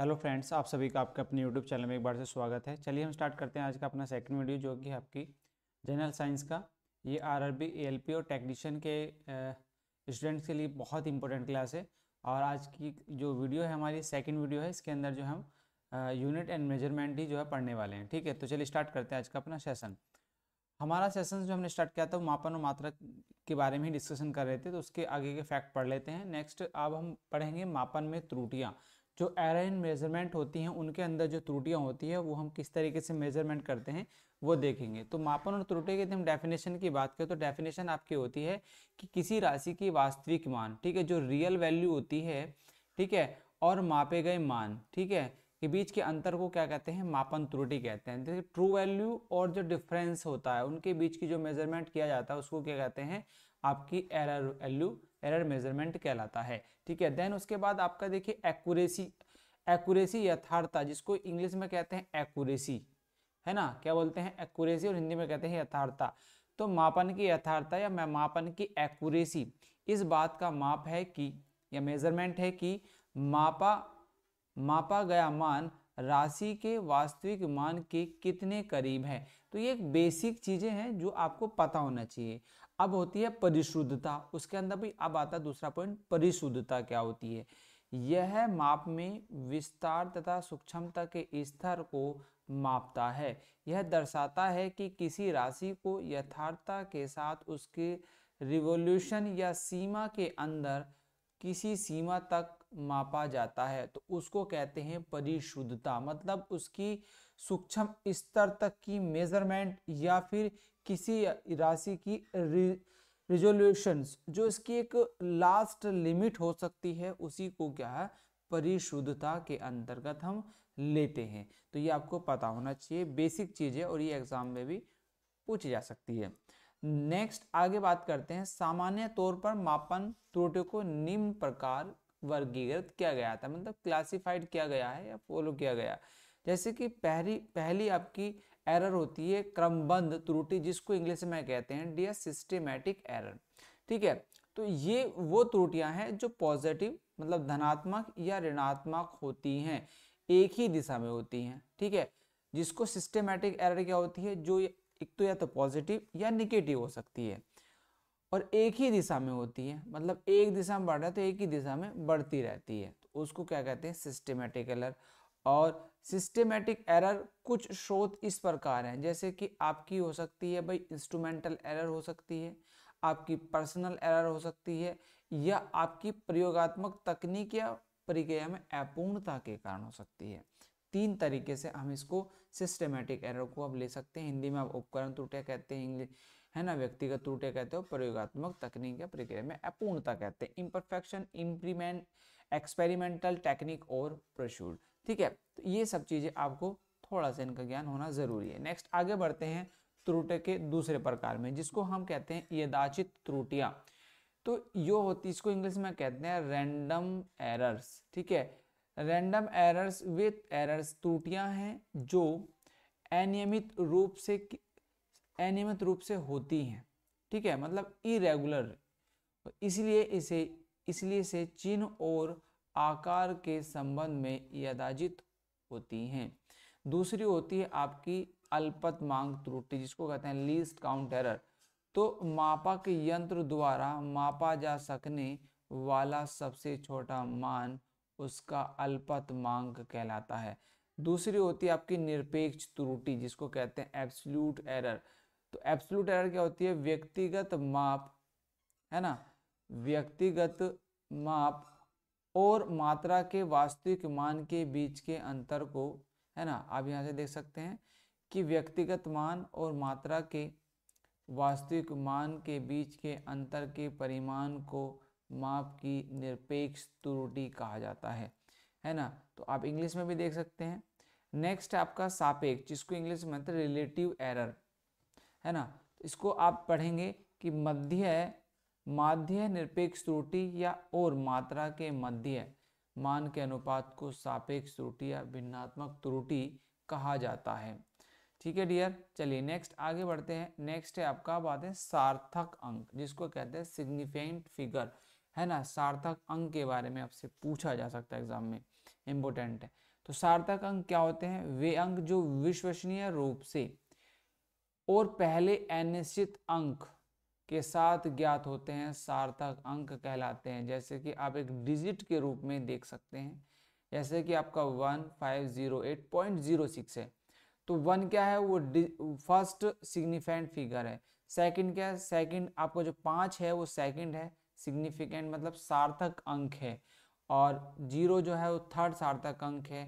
hello friends आप सभी का आपके अपने यूट्यूब चैनल में एक बार से स्वागत है चलिए हम स्टार्ट करते हैं आज का अपना सेकंड वीडियो जो कि आपकी जनरल साइंस का ये आरआरबी एएलपी और टेक्नीशियन के स्टूडेंट्स के लिए बहुत इंपॉर्टेंट क्लास है और आज की जो वीडियो है हमारी सेकेंड वीडियो है इसके अंदर जो हम यूनिट एंड मेजरमेंट ही जो है पढ़ने वाले हैं ठीक है तो चलिए स्टार्ट करते हैं आज का अपना सेसन हमारा सेसन जो हमने स्टार्ट किया था मापन और मात्रा के बारे में ही डिस्कशन कर रहे थे तो उसके आगे के फैक्ट पढ़ लेते हैं नेक्स्ट अब हम पढ़ेंगे मापन में त्रुटियाँ जो एरर इन मेज़रमेंट होती हैं उनके अंदर जो त्रुटियाँ होती है वो हम किस तरीके से मेज़रमेंट करते हैं वो देखेंगे तो मापन और त्रुटि की हम डेफिनेशन की बात करें तो डेफिनेशन आपकी होती है कि किसी राशि की वास्तविक मान ठीक है जो रियल वैल्यू होती है ठीक है और मापे गए मान ठीक है के बीच के अंतर को क्या कहते हैं मापन त्रुटि कहते हैं जैसे ट्रू वैल्यू और जो डिफरेंस होता है उनके बीच की जो मेजरमेंट किया जाता है उसको क्या कहते हैं आपकी एरर वैल्यू एरर मेजरमेंट कहलाता है ठीक है देन उसके बाद आपका देखिए एक्यूरेसी एक्यूरेसी यथार्थता जिसको इंग्लिश में कहते हैं एक्यूरेसी है ना क्या बोलते हैं एक्यूरेसी और हिंदी में कहते हैं यथार्थता तो मापन की यथार्थता या मापन की एक्यूरेसी इस बात का माप है कि या मेजरमेंट है कि मापा मापा गया मान राशि के वास्तविक मान के कितने करीब है तो ये एक बेसिक चीज़ें हैं जो आपको पता होना चाहिए अब होती है परिशुद्धता उसके अंदर भी अब आता है दूसरा पॉइंट परिशुद्धता क्या होती है यह माप में विस्तार तथा सूक्ष्मता के स्तर को मापता है यह दर्शाता है कि किसी राशि को यथार्थता के साथ उसके रिवोल्यूशन या सीमा के अंदर किसी सीमा तक मापा जाता है तो उसको कहते हैं परिशुद्धता मतलब उसकी सूक्ष्म स्तर तक की मेजरमेंट या फिर किसी राशि की रिजोल्यूशंस जो इसकी एक लास्ट लिमिट हो सकती है उसी को क्या है परिशुद्धता के अंतर्गत हम लेते हैं तो ये आपको पता होना चाहिए बेसिक चीज़ है और ये एग्जाम में भी पूछी जा सकती है नेक्स्ट आगे बात करते हैं सामान्य तौर पर मापन त्रुटियों को निम्न प्रकार वर्गीकृत किया गया था मतलब क्लासिफाइड किया गया है या फॉलो किया गया जैसे कि पहली पहली आपकी एरर होती है क्रमबंध त्रुटि जिसको इंग्लिश में कहते हैं डियर सिस्टेमेटिक एरर ठीक है तो ये वो त्रुटियां हैं जो पॉजिटिव मतलब धनात्मक या ऋणात्मक होती हैं एक ही दिशा में होती हैं ठीक है जिसको सिस्टेमेटिक एरर क्या होती है जो एक तो या तो पॉजिटिव या निगेटिव हो सकती है और एक ही दिशा में होती है मतलब एक दिशा में बढ़ रहा है तो एक ही दिशा में बढ़ती रहती है तो उसको क्या कहते हैं सिस्टेमेटिक एरर और सिस्टेमेटिक एरर कुछ स्रोत इस प्रकार हैं जैसे कि आपकी हो सकती है भाई इंस्ट्रूमेंटल एरर हो सकती है आपकी पर्सनल एरर हो सकती है या आपकी प्रयोगात्मक तकनीक या प्रक्रिया में अपूर्णता के कारण हो सकती है तीन तरीके से हम इसको सिस्टमेटिक एरर को अब ले सकते हैं हिंदी में आप उपकरण त्रुटियाँ कहते हैं इंग्लिश है ना व्यक्तिगत त्रुटियाँ कहते हो प्रयोगात्मक तकनीक या प्रक्रिया में अपूर्णता कहते हैं इम्परफेक्शन इम्प्रीमेंट एक्सपेरिमेंटल टेक्निक और प्रशूड ठीक है तो ये सब चीज़ें आपको थोड़ा सा इनका ज्ञान होना ज़रूरी है नेक्स्ट आगे बढ़ते हैं त्रुटि के दूसरे प्रकार में जिसको हम कहते हैं यदाचित त्रुटियाँ तो यो होती इसको इंग्लिश में कहते हैं रैंडम एरर्स ठीक है रैंडम एरर्स वे एरर्स त्रुटियाँ हैं जो अनियमित रूप से अनियमित रूप से होती हैं ठीक है मतलब इरेगुलर तो इसलिए इसे इसलिए से चिन्ह और आकार के संबंध में यादाजित होती हैं दूसरी होती है आपकी अल्पत मांग त्रुटि जिसको कहते हैं लीस्ट काउंट एरर तो मापक यंत्र द्वारा मापा जा सकने वाला सबसे छोटा मान उसका अल्पत मांग कहलाता है दूसरी होती है आपकी निरपेक्ष त्रुटि जिसको कहते हैं एब्सल्यूट एरर तो एब्सल्यूट एरर क्या होती है व्यक्तिगत माप है ना व्यक्तिगत माप और मात्रा के वास्तविक मान के बीच के अंतर को है ना आप यहाँ से देख सकते हैं कि व्यक्तिगत मान और मात्रा के वास्तविक मान के बीच के अंतर के परिमाण को माप की निरपेक्ष त्रुटि कहा जाता है है ना तो आप इंग्लिश में भी देख सकते हैं नेक्स्ट आपका सापेक्ष जिसको इंग्लिश में रिलेटिव एरर है ना इसको आप पढ़ेंगे कि मध्य माध्य निरपेक्ष त्रुटि या और मात्रा के मध्य मान के अनुपात को सापेक्ष त्रुटि या भिन्नात्मक त्रुटि कहा जाता है ठीक है डियर चलिए नेक्स्ट आगे बढ़ते हैं नेक्स्ट है आपका बात है सार्थक अंक जिसको कहते हैं सिग्निफिकेंट फिगर है ना सार्थक अंक के बारे में आपसे पूछा जा सकता है एग्जाम में इम्पोर्टेंट है तो सार्थक अंक क्या होते हैं वे अंक जो विश्वसनीय रूप से और पहले अनिश्चित अंक के साथ ज्ञात होते हैं सार्थक अंक कहलाते हैं जैसे कि आप एक डिजिट के रूप में देख सकते हैं जैसे कि आपका one five zero eight point zero six है तो वन क्या है वो फर्स्ट सिग्निफिकेंट फिगर है सेकंड क्या है सेकंड आपका जो पाँच है वो सेकंड है सिग्निफिकेंट मतलब सार्थक अंक है और जीरो जो है वो थर्ड सार्थक अंक है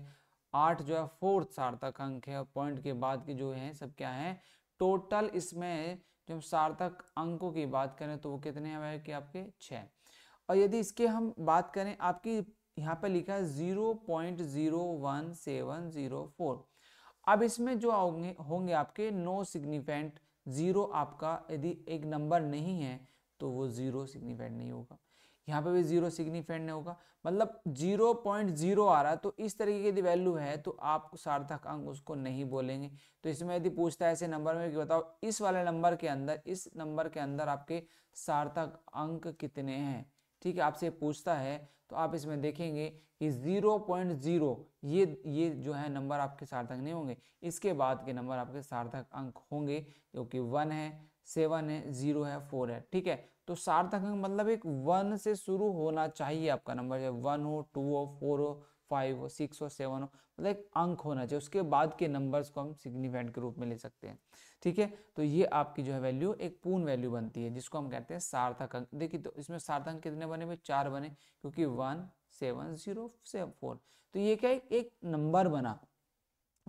आठ जो है फोर्थ सार्थक अंक है और पॉइंट के बाद के जो है सब क्या है टोटल इसमें जब सार्थक अंकों की बात करें तो वो कितने हैं भाई कि आपके छः और यदि इसके हम बात करें आपकी यहाँ पर लिखा है zero point zero one seven zero four अब इसमें जो होंगे होंगे आपके नो सिग्निफेंट ज़ीरो आपका यदि एक नंबर नहीं है तो वो ज़ीरो सिग्निफेंट नहीं होगा यहाँ पे भी जीरो सिग्निफिकेंट होगा मतलब जीरो पॉइंट जीरो आ रहा है तो इस तरीके की यदि वैल्यू है तो आप सार्थक अंक उसको नहीं बोलेंगे तो इसमें यदि पूछता है ऐसे नंबर में कि बताओ इस वाले नंबर के अंदर इस नंबर के अंदर आपके सार्थक अंक कितने हैं ठीक है आपसे पूछता है तो आप इसमें देखेंगे कि जीरो पॉइंट जीरो ये ये जो है नंबर आपके सार्थक नहीं होंगे इसके बाद के नंबर आपके सार्थक अंक होंगे जो कि वन है सेवन है जीरो है फोर है ठीक है तो सार्थक अंक मतलब एक वन से शुरू होना चाहिए आपका नंबर जब वन हो टू हो फोर हो फाइव हो सिक्स हो सेवन हो मतलब एक अंक होना चाहिए उसके बाद के नंबर्स को हम सिग्निफिकेंट के रूप में ले सकते हैं ठीक है तो ये आपकी जो है वैल्यू एक पूर्ण वैल्यू बनती है जिसको हम कहते हैं सार्थक अंक देखिए तो इसमें सार्थक अंक कितने बने हुए चार बने क्योंकि one seven zero seven four तो ये क्या एक नंबर बना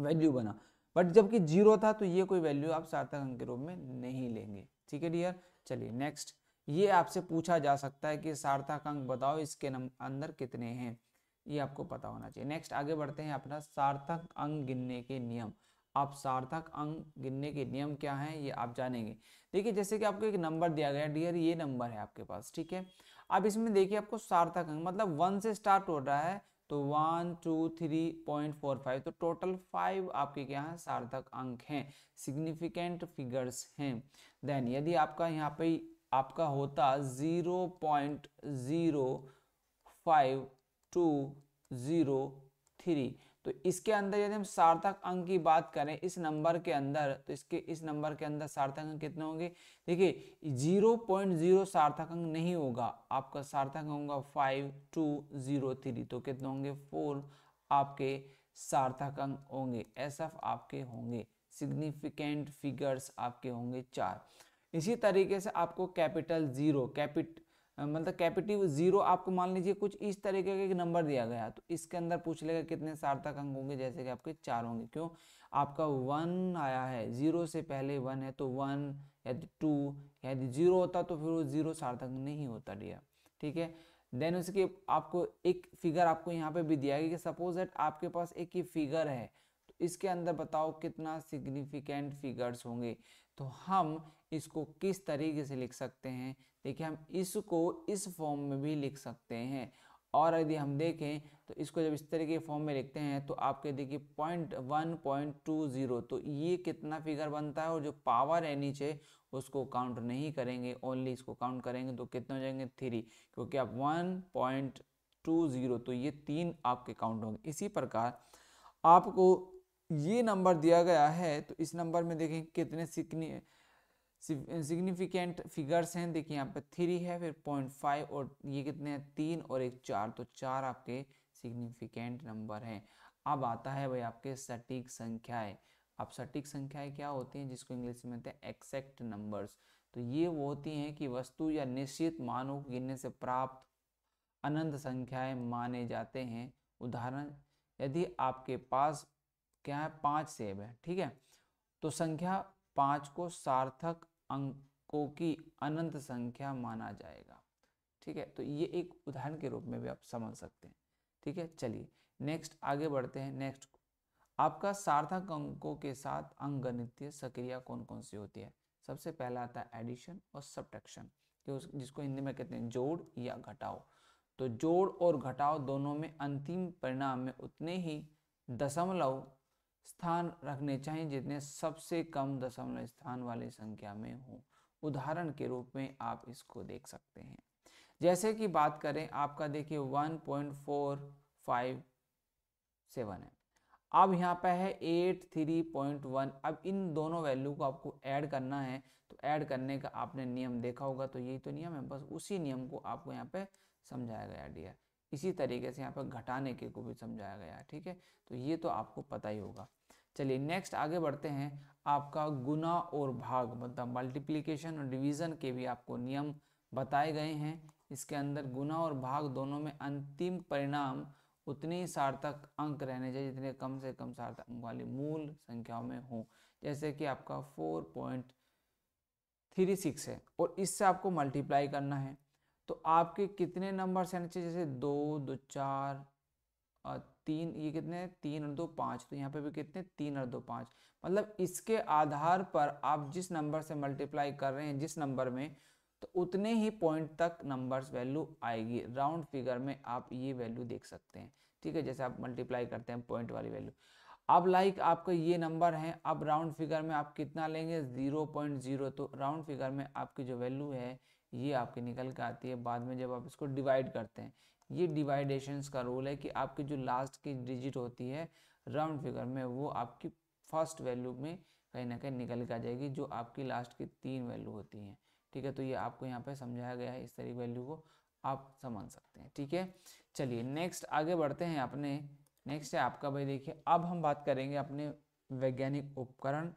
वैल्यू बना बट जबकि जीरो था तो ये कोई वैल्यू आप सार्थक अंक के रूप में नहीं लेंगे ठीक है डियर चलिए नेक्स्ट ये आपसे पूछा जा सकता है कि सार्थक अंक बताओ इसके अंदर कितने हैं ये आपको पता होना चाहिए नेक्स्ट आगे बढ़ते हैं अपना सार्थक अंक गिनने के नियम आप सार्थक अंक गिनने के नियम क्या हैं ये आप जानेंगे देखिए जैसे कि आपको एक नंबर दिया गया डियर ये नंबर है आपके पास ठीक है अब इसमें देखिए आपको सार्थक अंक मतलब वन से स्टार्ट हो रहा है तो one two three point four five तो टोटल फाइव आपके क्या है सार्थक अंक हैं सिग्निफिकेंट फिगर्स हैं देन यदि आपका यहाँ पे आपका होता zero point zero five two zero three तो इसके अंदर यदि हम सार्थक अंक की बात करें इस नंबर के अंदर तो इसके इस नंबर के अंदर सार्थक अंक कितने होंगे देखिए जीरो पॉइंट जीरो सार्थक अंक नहीं होगा आपका सार्थक अंक होगा फाइव टू जीरो थ्री तो कितने होंगे फोर आपके सार्थक अंक होंगे एस आपके होंगे सिग्निफिकेंट फिगर्स आपके होंगे चार इसी तरीके से आपको कैपिटल ज़ीरो कैपिट मतलब कैपिटिव ज़ीरो आपको मान लीजिए कुछ इस तरीके का एक नंबर दिया गया तो इसके अंदर पूछ लेगा कितने सार्थक अंक होंगे जैसे कि आपके चार होंगे क्यों आपका वन आया है ज़ीरो से पहले वन है तो वन यदि टू यदि ज़ीरो होता तो फिर वो ज़ीरो सार्थक नहीं होता डिया ठीक है देन उसके आपको एक फिगर आपको यहाँ पे भी दिया गया कि सपोज दैट आपके पास एक ही फिगर है तो इसके अंदर बताओ कितना सिग्निफिकेंट फिगर्स होंगे तो हम इसको किस तरीके से लिख सकते हैं देखिए हम इसको इस फॉर्म में भी लिख सकते हैं और यदि हम देखें तो इसको जब इस तरीके के फॉर्म में लिखते हैं तो आपके देखिए point one point two zero तो ये कितना फिगर बनता है और जो पावर है नीचे उसको काउंट नहीं करेंगे ओनली इसको काउंट करेंगे तो कितने हो जाएंगे थ्री क्योंकि आप वन पॉइंट टू ज़ीरो तो ये तीन आपके काउंट होंगे इसी प्रकार आपको ये नंबर दिया गया है तो इस नंबर में देखें कितने सिग्निफिकेंट फिगर्स हैं देखिए यहाँ पे थ्री है फिर पॉइंट फाइव और ये कितने हैं तीन और एक चार तो चार आपके सिग्निफिकेंट नंबर हैं अब आता है भाई आपके सटीक संख्याएं अब सटीक संख्याएं क्या होती हैं जिसको इंग्लिश में कहते हैं एक्सैक्ट नंबर्स तो ये वो होती हैं कि वस्तु या निश्चित मानों को गिनने से प्राप्त अनंत संख्याएं माने जाते हैं उदाहरण यदि आपके पास क्या है पांच सेब है ठीक है तो संख्या पांच को सार्थक अंकों की अनंत संख्या माना जाएगा ठीक है तो ये एक उदाहरण के रूप में भी आप समझ सकते हैं ठीक है चलिए नेक्स्ट आगे बढ़ते हैं नेक्स्ट आपका सार्थक अंकों के साथ अंगगणितीय सक्रिया कौन कौन सी होती है सबसे पहला आता है एडिशन और सब्ट्रैक्शन जिसको हिंदी में कहते हैं जोड़ या घटाओ तो जोड़ और घटाओ दोनों में अंतिम परिणाम में उतने ही दशमलव स्थान रखने चाहिए जितने सबसे कम दशमलव स्थान वाली संख्या में हो उदाहरण के रूप में आप इसको देख सकते हैं जैसे कि बात करें आपका देखिए 1.457 है अब यहाँ पे है 83.1 अब इन दोनों वैल्यू को आपको ऐड करना है तो ऐड करने का आपने नियम देखा होगा तो यही तो नियम है बस उसी नियम को आपको यहाँ पे समझाया गया डियर इसी तरीके से यहाँ पर घटाने के को भी समझाया गया ठीक है तो ये तो आपको पता ही होगा चलिए नेक्स्ट आगे बढ़ते हैं आपका गुना और भाग मतलब मल्टीप्लीकेशन और डिवीज़न के भी आपको नियम बताए गए हैं इसके अंदर गुना और भाग दोनों में अंतिम परिणाम उतने ही सार्थक अंक रहने चाहिए जितने कम से कम सार्थक अंक वाली मूल संख्याओं में हों जैसे कि आपका फोर पॉइंट थ्री सिक्स है और इससे आपको मल्टीप्लाई करना है तो आपके कितने नंबर रहने चाहिए जैसे दो दो चार तीन ये कितने तीन और दो पाँच तो यहाँ पे भी कितने तीन और दो पाँच मतलब इसके आधार पर आप जिस नंबर से मल्टीप्लाई कर रहे हैं जिस नंबर में तो उतने ही पॉइंट तक नंबर्स वैल्यू आएगी राउंड फिगर में आप ये वैल्यू देख सकते हैं ठीक है जैसे आप मल्टीप्लाई करते हैं पॉइंट वाली वैल्यू अब लाइक आपका ये नंबर है अब राउंड फिगर में आप कितना लेंगे जीरो पॉइंट जीरो तो राउंड फिगर में आपकी जो वैल्यू है ये आपकी निकल के आती है बाद में जब आप इसको डिवाइड करते हैं ये डिवाइडेशंस का रोल है कि आपकी जो लास्ट की डिजिट होती है राउंड फिगर में वो आपकी फर्स्ट वैल्यू में कहीं ना कहीं निकल के आ जाएगी जो आपकी लास्ट की तीन वैल्यू होती हैं ठीक है तो ये आपको यहाँ पर समझाया गया है इस तरह की वैल्यू को आप समझ सकते हैं ठीक है चलिए नेक्स्ट आगे बढ़ते हैं अपने नेक्स्ट है आपका भाई देखिए अब हम बात करेंगे अपने वैज्ञानिक उपकरण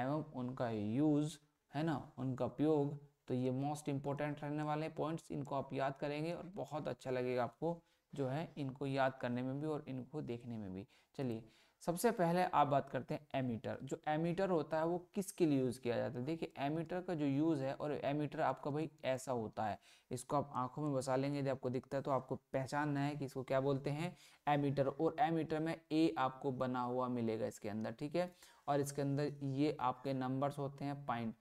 एवं उनका यूज़ है ना उनका उपयोग तो ये मोस्ट इम्पोर्टेंट रहने वाले पॉइंट्स इनको आप याद करेंगे और बहुत अच्छा लगेगा आपको जो है इनको याद करने में भी और इनको देखने में भी चलिए सबसे पहले आप बात करते हैं एमीटर जो एमीटर होता है वो किसके लिए यूज़ किया जाता है देखिए एमीटर का जो यूज़ है और एमीटर आपका भाई ऐसा होता है इसको आप आंखों में बसा लेंगे यदि आपको दिखता है तो आपको पहचानना है कि इसको क्या बोलते हैं एमीटर और एमीटर में ए आपको बना हुआ मिलेगा इसके अंदर ठीक है और इसके अंदर ये आपके नंबर्स होते हैं पॉइंट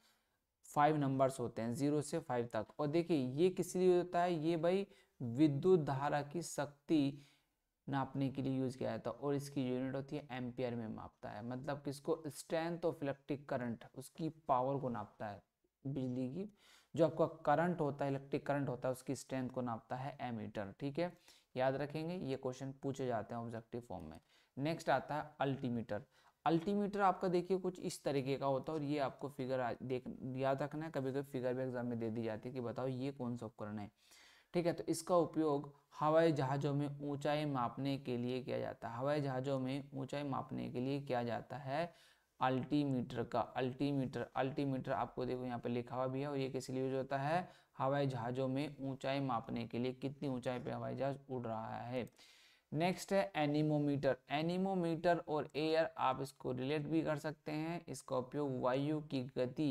फाइव नंबर्स होते हैं जीरो से फाइव तक और देखिए ये किस लिए होता है ये भाई विद्युत धारा की शक्ति नापने के लिए यूज किया जाता है और इसकी यूनिट होती है एम्पियर में मापता है मतलब किसको स्ट्रेंथ ऑफ इलेक्ट्रिक करंट उसकी पावर को नापता है बिजली की जो आपका करंट होता है इलेक्ट्रिक करंट होता है उसकी स्ट्रेंथ को नापता है एमीटर ठीक है याद रखेंगे ये क्वेश्चन पूछे जाते हैं ऑब्जेक्टिव फॉर्म में नेक्स्ट आता है अल्टीमीटर अल्टीमीटर आपका देखिए कुछ इस तरीके का होता है और ये आपको फिगर देख याद रखना है कभी कभी फिगर भी एग्जाम में दे दी जाती है कि बताओ ये कौन सा उपकरण है ठीक है तो इसका उपयोग हवाई जहाज़ों में ऊंचाई मापने के लिए किया जाता है हवाई जहाज़ों में ऊंचाई मापने के लिए किया जाता है अल्टीमीटर का अल्टीमीटर अल्टीमीटर आपको देखो यहाँ पर लिखा हुआ भी है और ये किस लिए यूज होता है हवाई जहाज़ों में ऊंचाई मापने के लिए कितनी ऊंचाई पर हवाई जहाज़ उड़ रहा है नेक्स्ट है एनिमोमीटर एनिमोमीटर और एयर आप इसको रिलेट भी कर सकते हैं इसका उपयोग वायु की गति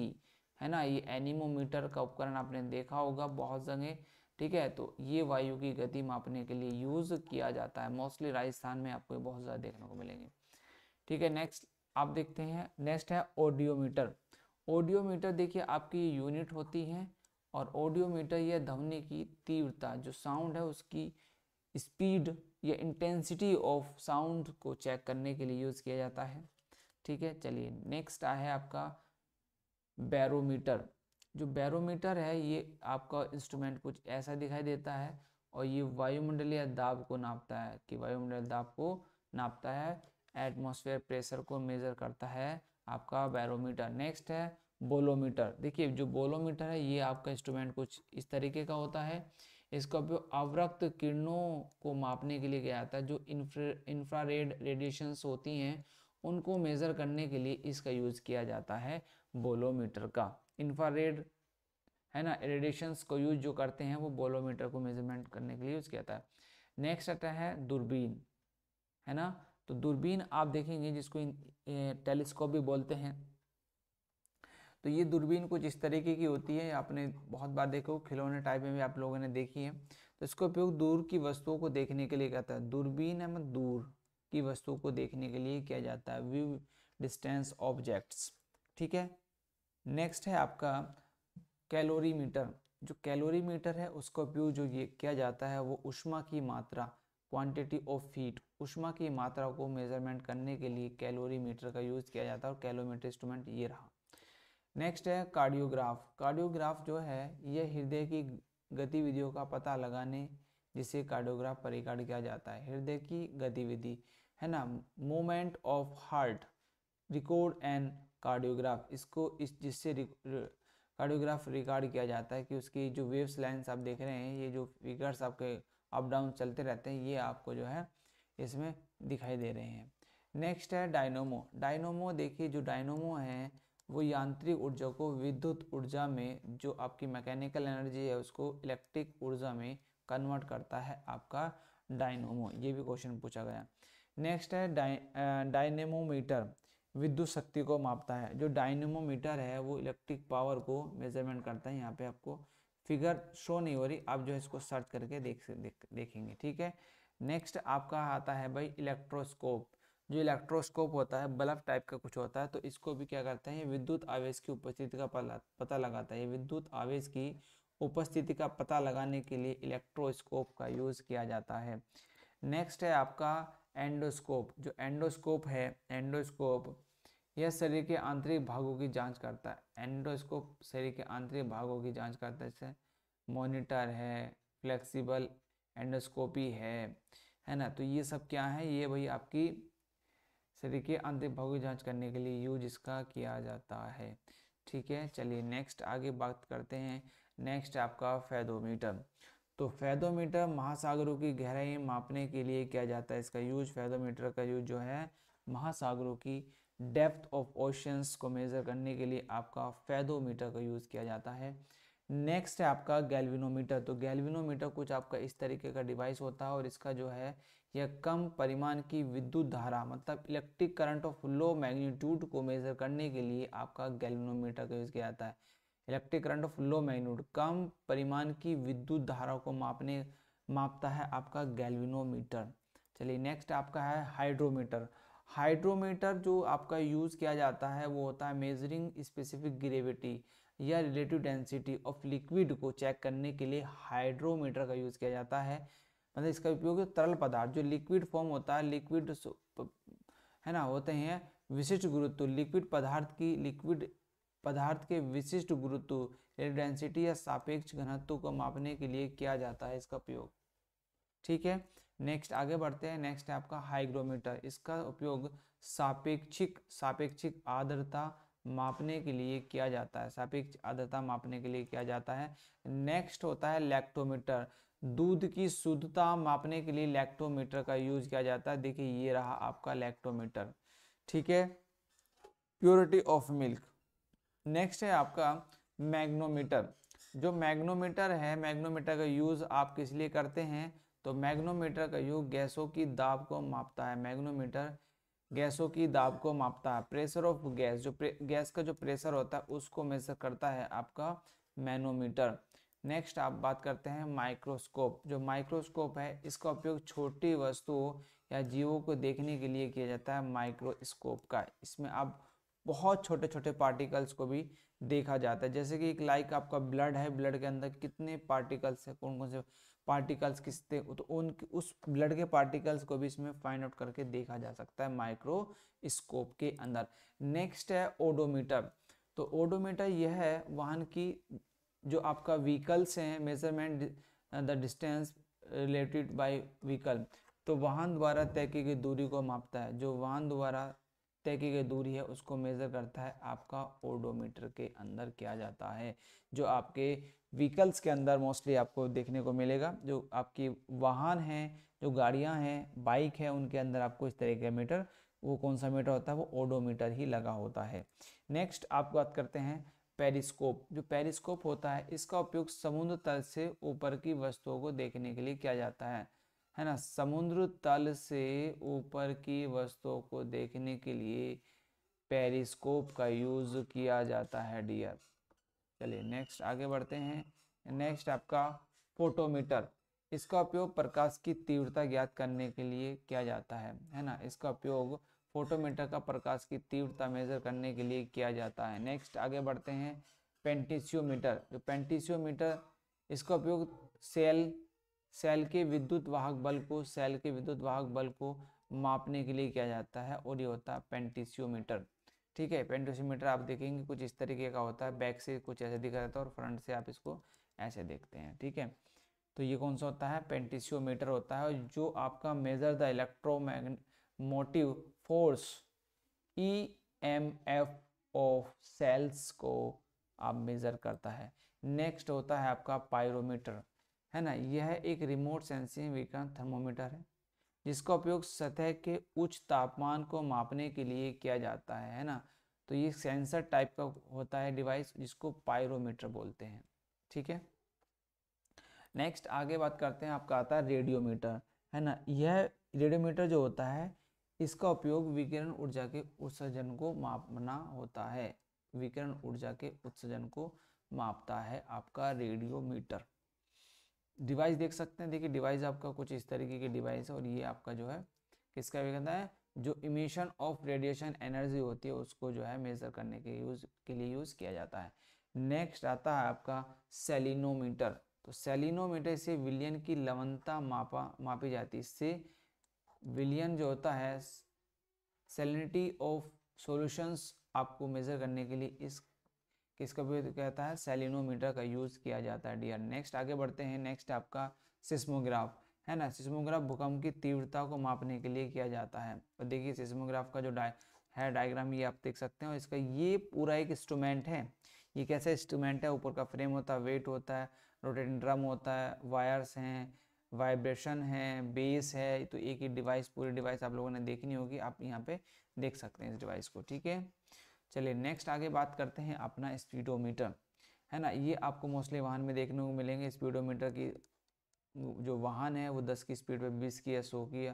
है ना ये एनिमोमीटर का उपकरण आपने देखा होगा बहुत जगह ठीक है तो ये वायु की गति मापने के लिए यूज किया जाता है मोस्टली राजस्थान में आपको बहुत ज़्यादा देखने को मिलेंगे ठीक है नेक्स्ट आप देखते हैं नेक्स्ट है ऑडियोमीटर ऑडियोमीटर देखिए आपकी यूनिट होती है और ऑडियोमीटर यह ध्वनि की तीव्रता जो साउंड है उसकी स्पीड ये इंटेंसिटी ऑफ साउंड को चेक करने के लिए यूज़ किया जाता है ठीक है चलिए नेक्स्ट आया है आपका बैरोमीटर जो बैरोमीटर है ये आपका इंस्ट्रूमेंट कुछ ऐसा दिखाई देता है और ये वायुमंडलीय दाब को नापता है कि वायुमंडलीय दाब को नापता है एटमॉस्फेयर प्रेशर को मेजर करता है आपका बैरोमीटर नेक्स्ट है बोलोमीटर देखिए जो बोलोमीटर है ये आपका इंस्ट्रूमेंट कुछ इस तरीके का होता है इसका उपयोग अवरक्त किरणों को मापने के लिए किया जाता है जो इंफ्रा इन्फ्रारेड रेडिएशंस होती हैं उनको मेज़र करने के लिए इसका यूज़ किया जाता है बोलोमीटर का इन्फ्रारेड है ना रेडिएशंस को यूज जो करते हैं वो बोलोमीटर को मेजरमेंट करने के लिए यूज़ किया जाता है नेक्स्ट आता है दूरबीन है ना तो दूरबीन आप देखेंगे जिसको टेलीस्कोप भी बोलते हैं तो ये दूरबीन कुछ इस तरीके की होती है आपने बहुत बार देखो खिलौने टाइप में भी आप लोगों ने देखी है तो इसका उपयोग दूर की वस्तुओं को देखने के लिए कहता है दूरबीन है मतलब दूर की वस्तुओं को देखने के लिए किया जाता है व्यू डिस्टेंस ऑब्जेक्ट्स ठीक है नेक्स्ट है आपका मीटर जो मीटर है उसका उपयोग जो ये किया जाता है वो उष्मा की मात्रा क्वांटिटी ऑफ फीट उष्मा की मात्रा को मेजरमेंट करने के लिए कैलोरीमीटर का यूज़ किया जाता है और कैलोमीटर इंस्ट्रूमेंट ये रहा नेक्स्ट है कार्डियोग्राफ कार्डियोग्राफ जो है यह हृदय की गतिविधियों का पता लगाने जिसे कार्डियोग्राफ परिकार्ड किया जाता है हृदय की गतिविधि है ना moment of heart record and cardiograph इसको इस जिससे कार्डियोग्राफ रिकॉर्ड किया जाता है कि उसकी जो वेव्स लाइन्स आप देख रहे हैं ये जो फिगर्स आपके अप डाउन चलते रहते हैं ये आपको जो है इसमें दिखाई दे रहे हैं नेक्स्ट है डायनोमो डायनोमो देखिए जो डायनोमो है वो यांत्रिक ऊर्जा को विद्युत ऊर्जा में जो आपकी मैकेनिकल एनर्जी है उसको इलेक्ट्रिक ऊर्जा में कन्वर्ट करता है आपका डायनोमो ये भी क्वेश्चन पूछा गया नेक्स्ट है डायनेमोमीटर विद्युत शक्ति को मापता है जो डायनेमोमीटर है वो इलेक्ट्रिक पावर को मेजरमेंट करता है यहाँ पे आपको फिगर शो नहीं हो रही आप जो है इसको सर्च करके देख, देख देखेंगे ठीक है नेक्स्ट आपका आता है भाई इलेक्ट्रोस्कोप जो इलेक्ट्रोस्कोप होता है बल्ब टाइप का कुछ होता है तो इसको भी क्या करते हैं विद्युत आवेश की उपस्थिति का पता लगाता है विद्युत आवेश की उपस्थिति का पता लगाने के लिए इलेक्ट्रोस्कोप का यूज़ किया जाता है नेक्स्ट है आपका एंडोस्कोप जो एंडोस्कोप है एंडोस्कोप यह शरीर के आंतरिक भागों की जांच करता है एंडोस्कोप शरीर के आंतरिक भागों की जांच करता है जैसे मॉनिटर है फ्लेक्सिबल एंडोस्कोपी है है ना तो ये सब क्या है ये भाई आपकी शरीर के आंतरिक भाग की जांच करने के लिए यूज इसका किया जाता है ठीक है चलिए नेक्स्ट आगे बात करते हैं नेक्स्ट आपका फैदोमीटर तो फैदोमीटर महासागरों की गहराई मापने के लिए किया जाता है इसका यूज फैदोमीटर का यूज जो है महासागरों की डेप्थ ऑफ ओशंस को मेज़र करने के लिए आपका फैदोमीटर का यूज़ किया जाता है नेक्स्ट है आपका गैल्विनोमीटर तो गैल्विनोमीटर कुछ आपका इस तरीके का डिवाइस होता है और इसका जो है यह कम परिमाण की विद्युत धारा मतलब electric current of low magnitude को मेजर करने के लिए आपका गैल्वेनोमीटर का यूज़ किया जाता है electric current of low magnitude कम परिमाण की विद्युत धारा को मापने मापता है आपका गैल्वेनोमीटर चलिए नेक्स्ट आपका है हाइड्रोमीटर हाइड्रोमीटर जो आपका यूज़ किया जाता है वो होता है मेजरिंग स्पेसिफिक ग्रेविटी या रिलेटिव डेंसिटी ऑफ लिक्विड को चेक करने के लिए हाइड्रोमीटर का यूज़ किया जाता है मतलब इसका उपयोग तरल पदार्थ जो लिक्विड फॉर्म होता है लिक्विड है ना होते हैं विशिष्ट गुरुत्व लिक्विड पदार्थ की लिक्विड पदार्थ के विशिष्ट गुरुत्व डेंसिटी या सापेक्ष घनत्व को मापने के लिए किया जाता है इसका उपयोग ठीक है नेक्स्ट आगे बढ़ते हैं नेक्स्ट है आपका हाइग्रोमीटर इसका उपयोग सापेक्षिक सापेक्षिक आर्द्रता मापने के लिए किया जाता है सापेक्ष आर्द्रता मापने के लिए किया जाता है नेक्स्ट होता है लैक्टोमीटर दूध की शुद्धता मापने के लिए लैक्टोमीटर का यूज किया जाता है देखिए ये रहा आपका लैक्टोमीटर ठीक है प्योरिटी ऑफ मिल्क नेक्स्ट है आपका मैग्नोमीटर जो मैग्नोमीटर है मैग्नोमीटर का यूज आप किस लिए करते हैं तो मैग्नोमीटर का यूज गैसों की दाब को मापता है मैग्नोमीटर गैसों की दाब को मापता है प्रेशर ऑफ गैस जो गैस का जो प्रेशर होता है उसको मेजर करता है आपका मैनोमीटर नेक्स्ट आप बात करते हैं माइक्रोस्कोप जो माइक्रोस्कोप है इसका उपयोग छोटी वस्तुओं या जीवों को देखने के लिए किया जाता है माइक्रोस्कोप का इसमें आप बहुत छोटे छोटे पार्टिकल्स को भी देखा जाता है जैसे कि एक लाइक आपका ब्लड है ब्लड के अंदर कितने पार्टिकल्स है कौन कौन से पार्टिकल्स किसते तो उन उस ब्लड के पार्टिकल्स को भी इसमें फाइंड आउट करके देखा जा सकता है माइक्रोस्कोप के अंदर नेक्स्ट है ओडोमीटर तो ओडोमीटर यह है वाहन की जो आपका व्हीकल्स हैं measurement the distance related by vehicle तो वाहन द्वारा तय की गई दूरी को मापता है जो वाहन द्वारा तय की गई दूरी है उसको मेज़र करता है आपका ओडोमीटर के अंदर किया जाता है जो आपके व्हीकल्स के अंदर मोस्टली आपको देखने को मिलेगा जो आपकी वाहन हैं जो गाड़ियां हैं बाइक है उनके अंदर आपको इस तरह का मीटर वो कौन सा मीटर होता है वो ओडोमीटर ही लगा होता है नेक्स्ट आप बात करते हैं पेरिस्कोप जो पेरिस्कोप होता है इसका उपयोग समुद्र तल से ऊपर की वस्तुओं को देखने के लिए किया जाता है है ना समुद्र तल से ऊपर की वस्तुओं को देखने के लिए पेरिस्कोप का यूज किया जाता है डियर चलिए नेक्स्ट आगे बढ़ते हैं नेक्स्ट आपका फोटोमीटर इसका उपयोग प्रकाश की तीव्रता ज्ञात करने के लिए किया जाता है है ना इसका उपयोग फोटोमीटर का प्रकाश की तीव्रता मेजर करने के लिए किया जाता है नेक्स्ट आगे बढ़ते हैं पेंटिसियोमीटर जो पेंटिसियोमीटर इसका उपयोग सेल सेल के विद्युत वाहक बल को सेल के विद्युत वाहक बल को मापने के लिए किया जाता है और ये होता है पेंटिसियोमीटर ठीक है पेंटिसियोमीटर आप देखेंगे कुछ इस तरीके का होता है बैक से कुछ ऐसे दिखा जाता है और फ्रंट से आप इसको ऐसे देखते हैं ठीक है तो ये कौन सा होता है पेंटिसियोमीटर होता है जो आपका measure the electromagnet motive force E M F of cells को आप मेज़र करता है नेक्स्ट होता है आपका पायरोमीटर है ना यह एक रिमोट सेंसिंग विकरण थर्मोमीटर है जिसका उपयोग सतह के उच्च तापमान को मापने के लिए किया जाता है है ना तो ये सेंसर टाइप का होता है डिवाइस जिसको पायरोमीटर बोलते हैं ठीक है नेक्स्ट आगे बात करते हैं आपका आता है रेडियोमीटर है ना यह रेडियोमीटर जो होता है इसका उपयोग विकिरण ऊर्जा के उत्सर्जन को मापना होता है विकिरण ऊर्जा के उत्सर्जन को मापता है आपका रेडियोमीटर डिवाइस देख सकते हैं देखिए डिवाइस आपका कुछ इस तरीके की डिवाइस है और ये आपका जो है किसका भी कहता है जो इमिशन ऑफ रेडिएशन एनर्जी होती है उसको जो है मेजर करने के यूज के लिए यूज किया जाता है नेक्स्ट आता है आपका सेलिनोमीटर तो सेलिनोमीटर से विलियन की लवनता मापा मापी जाती है इससे विलियन जो होता है सेलिनिटी ऑफ सॉल्यूशंस आपको मेज़र करने के लिए इस किसका भी कहता है सेलिनोमीटर का यूज़ किया जाता है डियर नेक्स्ट आगे बढ़ते हैं नेक्स्ट आपका सिस्मोग्राफ है ना सिस्मोग्राफ भूकंप की तीव्रता को मापने के लिए किया जाता है और देखिए सिस्मोग्राफ का जो डाय है डायग्राम ये आप देख सकते हैं और इसका ये पूरा एक इंस्ट्रूमेंट है ये कैसा इंस्ट्रूमेंट है ऊपर का फ्रेम होता है वेट होता है रोटेटिंग ड्रम होता है वायर्स हैं वाइब्रेशन है बेस है तो एक ही डिवाइस पूरी डिवाइस आप लोगों ने देखनी होगी आप यहाँ पे देख सकते हैं इस डिवाइस को ठीक है चलिए नेक्स्ट आगे बात करते हैं अपना स्पीडोमीटर है ना ये आपको मोस्टली वाहन में देखने को मिलेंगे स्पीडोमीटर की जो वाहन है वो दस की स्पीड पे बीस की या सौ की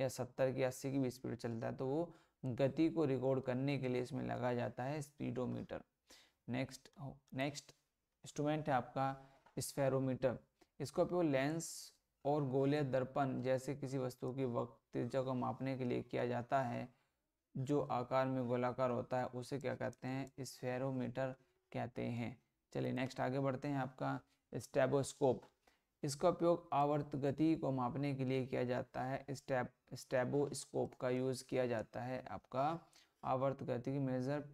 या सत्तर की अस्सी की भी स्पीड चलता है तो वो गति को रिकॉर्ड करने के लिए इसमें लगाया जाता है स्पीडोमीटर नेक्स्ट नेक्स्ट इंस्ट्रूमेंट है आपका स्पेरोमीटर इसको आप लेंस और गोले दर्पण जैसे किसी वस्तु की वक्त को मापने के लिए किया जाता है जो आकार में गोलाकार होता है उसे क्या कहते हैं स्फेरोमीटर कहते हैं चलिए नेक्स्ट आगे बढ़ते हैं आपका स्टेबोस्कोप इसका उपयोग आवर्त गति को मापने के लिए किया जाता है स्टेप स्टेबोस्कोप का यूज़ किया जाता है आपका आवर्त गति मेजर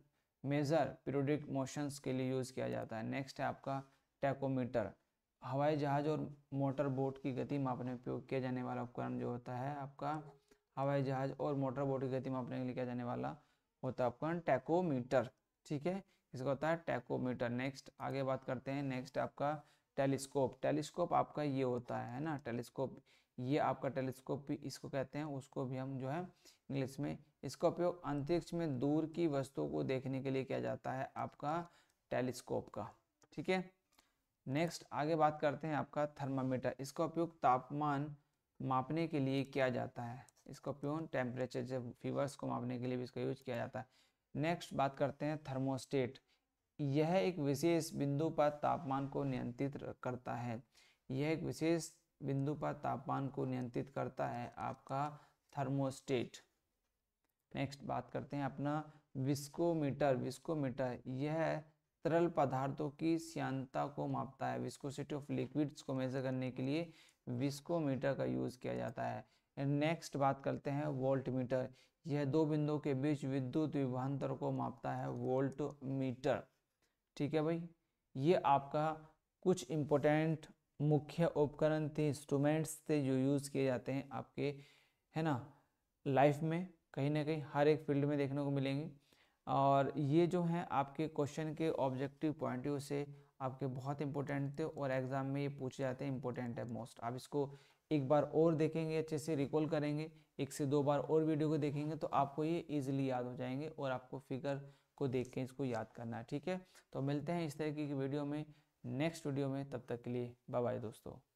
मेजर पीरियोडिक मोशंस के लिए यूज़ किया जाता है नेक्स्ट है आपका टैकोमीटर हवाई जहाज़ और मोटर बोट की गति मापने में उपयोग किया जाने वाला उपकरण जो होता है आपका हवाई जहाज़ और मोटर बोट की गति मापने के लिए किया जाने वाला होता है उपकरण टैकोमीटर ठीक है इसका होता है टैकोमीटर नेक्स्ट आगे बात करते हैं नेक्स्ट आपका टेलीस्कोप टेलीस्कोप आपका ये होता है ना टेलीस्कोप ये आपका टेलीस्कोप भी इसको कहते हैं उसको भी हम जो है इंग्लिश में इसका उपयोग अंतरिक्ष में दूर की वस्तुओं को देखने के लिए किया जाता है आपका टेलीस्कोप का ठीक है नेक्स्ट आगे बात करते हैं आपका थर्मामीटर इसका उपयोग तापमान मापने के लिए किया जाता है इसका उपयोग टेम्परेचर जब फीवर्स को मापने के लिए भी इसका यूज किया जाता है नेक्स्ट बात करते हैं थर्मोस्टेट यह एक विशेष बिंदु पर तापमान को नियंत्रित करता है यह एक विशेष बिंदु पर तापमान को नियंत्रित करता है आपका थर्मोस्टेट नेक्स्ट बात करते हैं अपना विस्कोमीटर विस्कोमीटर यह तरल पदार्थों की श्यांता को मापता है विस्कोसिटी ऑफ लिक्विड्स को मेजर करने के लिए विस्कोमीटर का यूज किया जाता है नेक्स्ट बात करते हैं वोल्ट मीटर यह दो बिंदुओं के बीच विद्युत विभांतर को मापता है वोल्ट मीटर ठीक है भाई ये आपका कुछ इम्पोर्टेंट मुख्य उपकरण थे इंस्ट्रूमेंट्स थे जो यूज़ किए जाते हैं आपके है ना लाइफ में कहीं ना कहीं हर एक फील्ड में देखने को मिलेंगे और ये जो है आपके क्वेश्चन के ऑब्जेक्टिव पॉइंट ऑफ से आपके बहुत इंपॉर्टेंट थे और एग्ज़ाम में ये पूछे जाते हैं इंपॉर्टेंट है मोस्ट आप इसको एक बार और देखेंगे अच्छे से रिकॉल करेंगे एक से दो बार और वीडियो को देखेंगे तो आपको ये ईजिली याद हो जाएंगे और आपको फिगर को देख के इसको याद करना है ठीक है तो मिलते हैं इस तरीके की वीडियो में नेक्स्ट वीडियो में तब तक के लिए बाय बाय दोस्तों